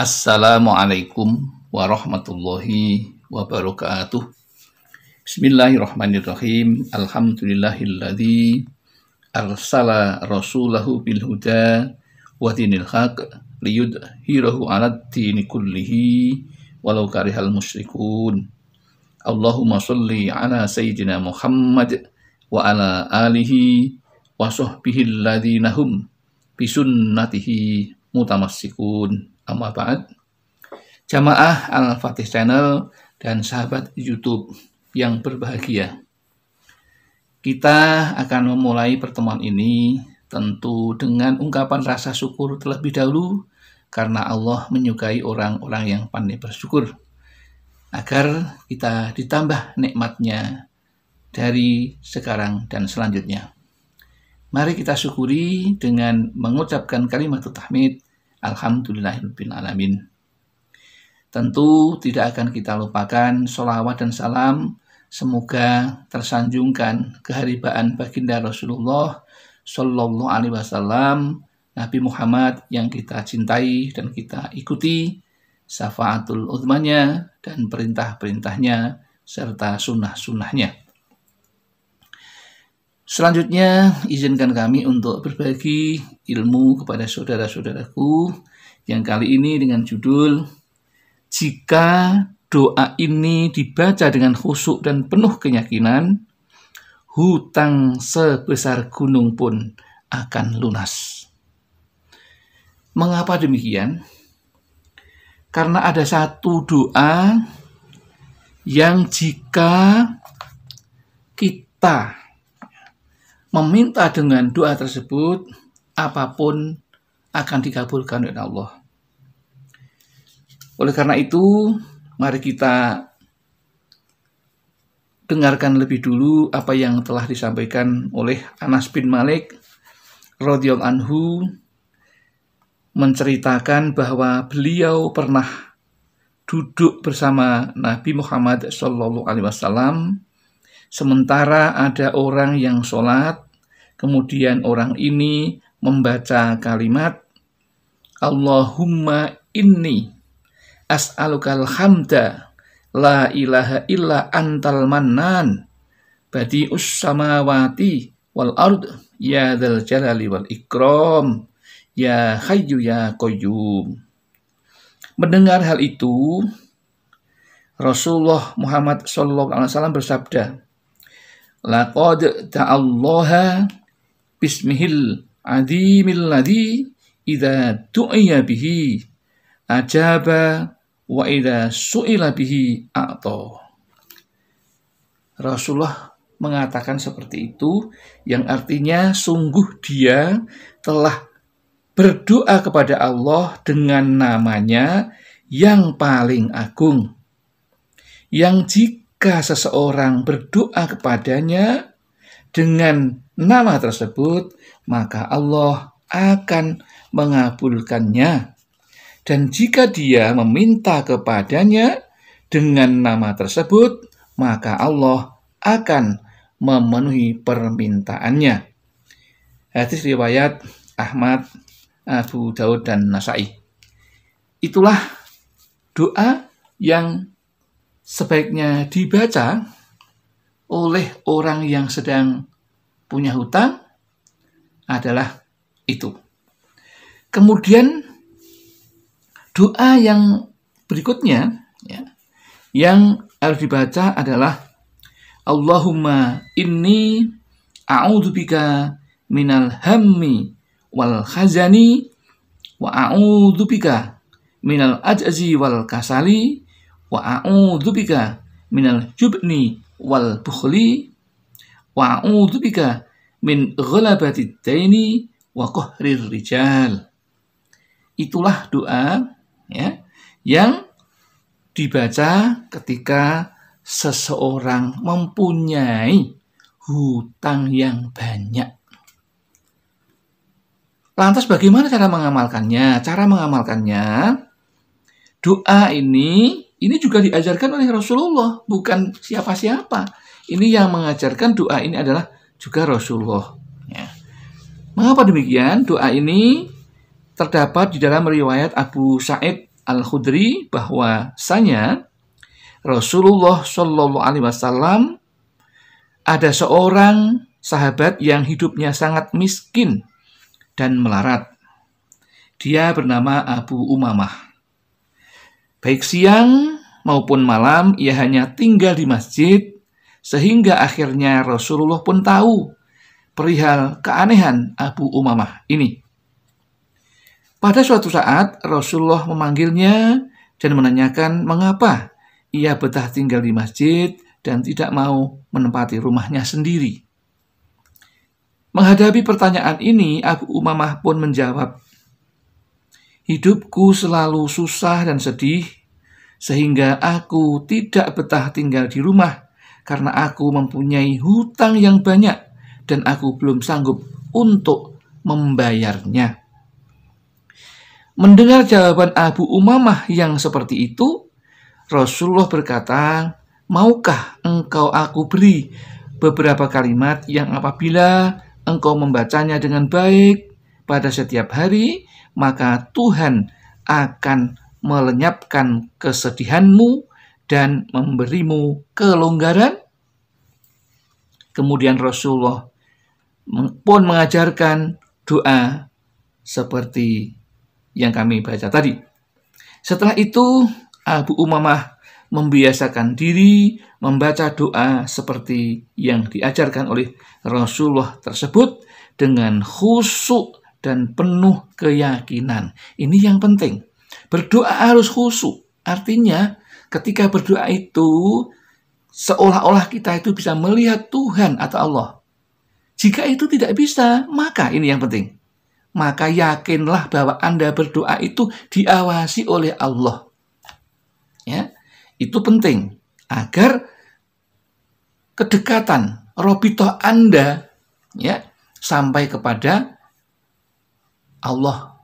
Assalamualaikum warahmatullahi wabarakatuh. Bismillahirrahmanirrahim. Alhamdulillahilladzi arsala rasulahu bil huda wa dinil haq liyudhhirahu 'alad dini kullihi walau karihal musyrikun. Allahumma shalli 'ala sayyidina Muhammad wa 'ala alihi wa sahbihi alladzina hum bisunnatihi mutamassikun Amma Ba'ad Jamaah Al-Fatih Channel dan sahabat YouTube yang berbahagia Kita akan memulai pertemuan ini tentu dengan ungkapan rasa syukur terlebih dahulu karena Allah menyukai orang-orang yang pandai bersyukur agar kita ditambah nikmatnya dari sekarang dan selanjutnya. Mari kita syukuri dengan mengucapkan kalimat tahmid Alhamdulillahirabbil alamin. Tentu tidak akan kita lupakan sholawat dan salam semoga tersanjungkan keharibaan baginda Rasulullah Shallallahu Alaihi Wasallam Nabi Muhammad yang kita cintai dan kita ikuti syafaatul utmanya dan perintah-perintahnya serta sunnah-sunnahnya. Selanjutnya, izinkan kami untuk berbagi ilmu kepada saudara-saudaraku yang kali ini dengan judul Jika doa ini dibaca dengan khusuk dan penuh keyakinan, hutang sebesar gunung pun akan lunas. Mengapa demikian? Karena ada satu doa yang jika kita meminta dengan doa tersebut, apapun akan dikabulkan oleh Allah. Oleh karena itu, mari kita dengarkan lebih dulu apa yang telah disampaikan oleh Anas bin Malik radhiyallahu anhu menceritakan bahwa beliau pernah duduk bersama Nabi Muhammad SAW. Alaihi Wasallam Sementara ada orang yang sholat, kemudian orang ini membaca kalimat Allahumma inni as'alukal hamda la ilaha illa antal mannan badi samawati wal ard ya dal jalali wal ikram ya hayyu ya qayyum mendengar hal itu Rasulullah Muhammad SAW bersabda laqad ta'allaha bismihil adhimil ladhi idha tu'iya bihi ajaba wa idha su'ila bihi a'to Rasulullah mengatakan seperti itu yang artinya sungguh dia telah berdoa kepada Allah dengan namanya yang paling agung yang jika jika seseorang berdoa kepadanya dengan nama tersebut, maka Allah akan mengabulkannya. Dan jika dia meminta kepadanya dengan nama tersebut, maka Allah akan memenuhi permintaannya. Hadis riwayat Ahmad, Abu Daud, dan Nasai. Itulah doa yang sebaiknya dibaca oleh orang yang sedang punya hutang adalah itu. Kemudian doa yang berikutnya ya, yang harus dibaca adalah Allahumma inni a'udzubika minal hammi wal khazani wa a'udzubika minal ajzi wal kasali wa bika minal jubni wal bukhli wa bika min ghalabati daini wa qahrir rijal itulah doa ya yang dibaca ketika seseorang mempunyai hutang yang banyak. Lantas bagaimana cara mengamalkannya? Cara mengamalkannya, doa ini ini juga diajarkan oleh Rasulullah, bukan siapa-siapa. Ini yang mengajarkan doa ini adalah juga Rasulullah. Ya. Mengapa demikian? Doa ini terdapat di dalam riwayat Abu Sa'id Al-Khudri bahwasanya Rasulullah Shallallahu Alaihi Wasallam ada seorang sahabat yang hidupnya sangat miskin dan melarat. Dia bernama Abu Umamah. Baik siang maupun malam ia hanya tinggal di masjid sehingga akhirnya Rasulullah pun tahu perihal keanehan Abu Umamah ini. Pada suatu saat Rasulullah memanggilnya dan menanyakan mengapa ia betah tinggal di masjid dan tidak mau menempati rumahnya sendiri. Menghadapi pertanyaan ini, Abu Umamah pun menjawab, Hidupku selalu susah dan sedih, sehingga aku tidak betah tinggal di rumah karena aku mempunyai hutang yang banyak dan aku belum sanggup untuk membayarnya. Mendengar jawaban Abu Umamah yang seperti itu, Rasulullah berkata, "Maukah engkau aku beri beberapa kalimat yang apabila engkau membacanya dengan baik pada setiap hari, maka Tuhan akan melenyapkan kesedihanmu dan memberimu kelonggaran. Kemudian Rasulullah pun mengajarkan doa seperti yang kami baca tadi. Setelah itu, Abu Umamah membiasakan diri membaca doa seperti yang diajarkan oleh Rasulullah tersebut dengan khusuk dan penuh keyakinan. Ini yang penting. Berdoa harus khusyuk. Artinya, ketika berdoa itu seolah-olah kita itu bisa melihat Tuhan atau Allah. Jika itu tidak bisa, maka ini yang penting. Maka yakinlah bahwa Anda berdoa itu diawasi oleh Allah. Ya, itu penting agar kedekatan robito Anda ya sampai kepada Allah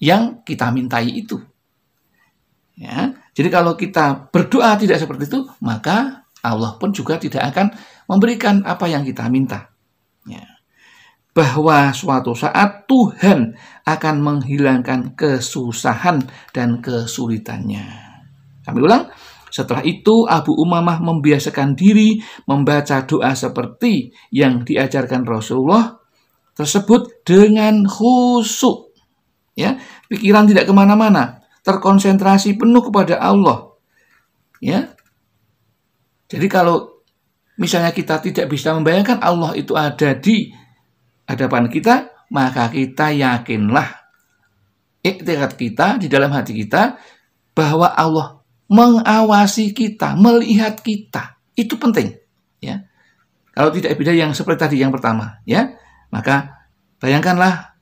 yang kita mintai itu. Ya, jadi kalau kita berdoa tidak seperti itu, maka Allah pun juga tidak akan memberikan apa yang kita minta. Ya. Bahwa suatu saat Tuhan akan menghilangkan kesusahan dan kesulitannya. Kami ulang, setelah itu Abu Umamah membiasakan diri membaca doa seperti yang diajarkan Rasulullah tersebut dengan khusuk. Ya, pikiran tidak kemana-mana, terkonsentrasi penuh kepada Allah. Ya, jadi kalau misalnya kita tidak bisa membayangkan Allah itu ada di hadapan kita, maka kita yakinlah ikhtiar kita di dalam hati kita bahwa Allah mengawasi kita, melihat kita. Itu penting, ya. Kalau tidak beda yang seperti tadi yang pertama, ya. Maka bayangkanlah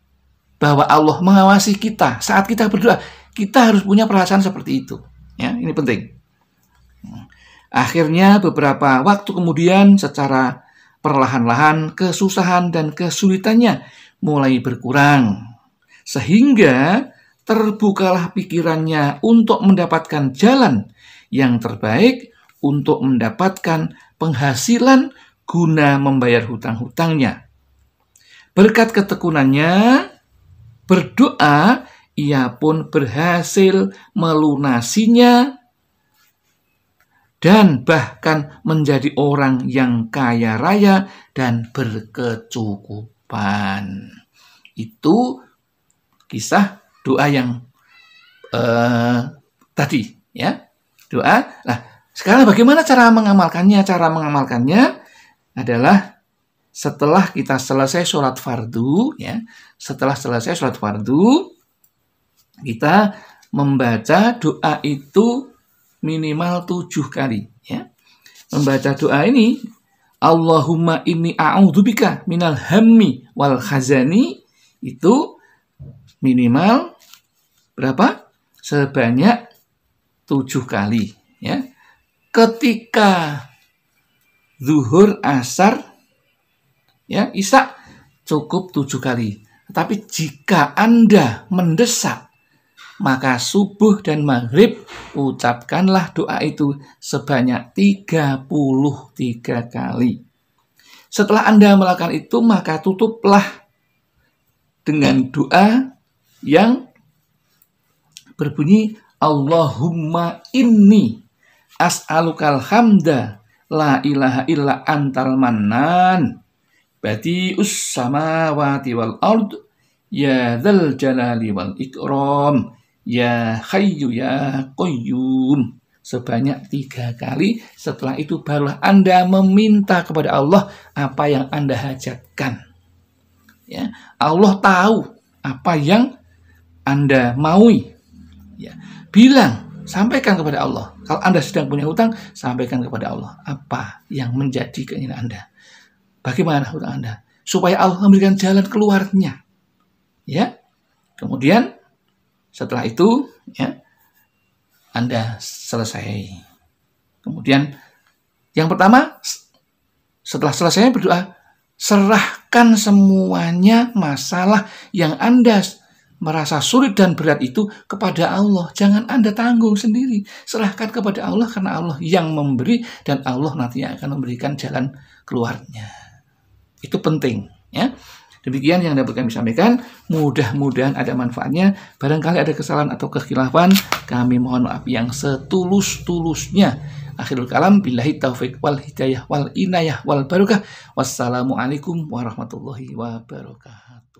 bahwa Allah mengawasi kita saat kita berdoa. Kita harus punya perasaan seperti itu. Ya, ini penting. Akhirnya beberapa waktu kemudian secara perlahan-lahan kesusahan dan kesulitannya mulai berkurang. Sehingga terbukalah pikirannya untuk mendapatkan jalan yang terbaik untuk mendapatkan penghasilan guna membayar hutang-hutangnya. Berkat ketekunannya, berdoa, ia pun berhasil melunasinya dan bahkan menjadi orang yang kaya raya dan berkecukupan. Itu kisah doa yang uh, tadi, ya. Doa. Nah, sekarang bagaimana cara mengamalkannya? Cara mengamalkannya adalah setelah kita selesai sholat fardu, ya, setelah selesai sholat fardu, kita membaca doa itu minimal tujuh kali. Ya. Membaca doa ini, Allahumma inni a'udzubika minal hammi wal khazani, itu minimal berapa? Sebanyak tujuh kali. Ya. Ketika zuhur asar ya Isa cukup tujuh kali. Tapi jika Anda mendesak, maka subuh dan maghrib ucapkanlah doa itu sebanyak 33 kali. Setelah Anda melakukan itu, maka tutuplah dengan doa yang berbunyi Allahumma inni as'alukal hamda la ilaha illa antal mannan sama samawati wal ard ya dzal jalali wal ikram ya hayyu ya qayyum sebanyak tiga kali setelah itu barulah Anda meminta kepada Allah apa yang Anda hajatkan ya Allah tahu apa yang Anda maui ya bilang sampaikan kepada Allah kalau Anda sedang punya hutang sampaikan kepada Allah apa yang menjadi keinginan Anda Bagaimana hutang Anda? Supaya Allah memberikan jalan keluarnya. Ya. Kemudian setelah itu ya Anda selesai. Kemudian yang pertama setelah selesai berdoa serahkan semuanya masalah yang Anda merasa sulit dan berat itu kepada Allah. Jangan Anda tanggung sendiri. Serahkan kepada Allah karena Allah yang memberi dan Allah nanti akan memberikan jalan keluarnya. Itu penting, ya. Demikian yang dapat kami sampaikan. Mudah-mudahan ada manfaatnya. Barangkali ada kesalahan atau kekhilafan, kami mohon maaf yang setulus-tulusnya. Akhirul kalam billahi taufik wal hidayah wal inayah wal barokah. Wassalamualaikum warahmatullahi wabarakatuh.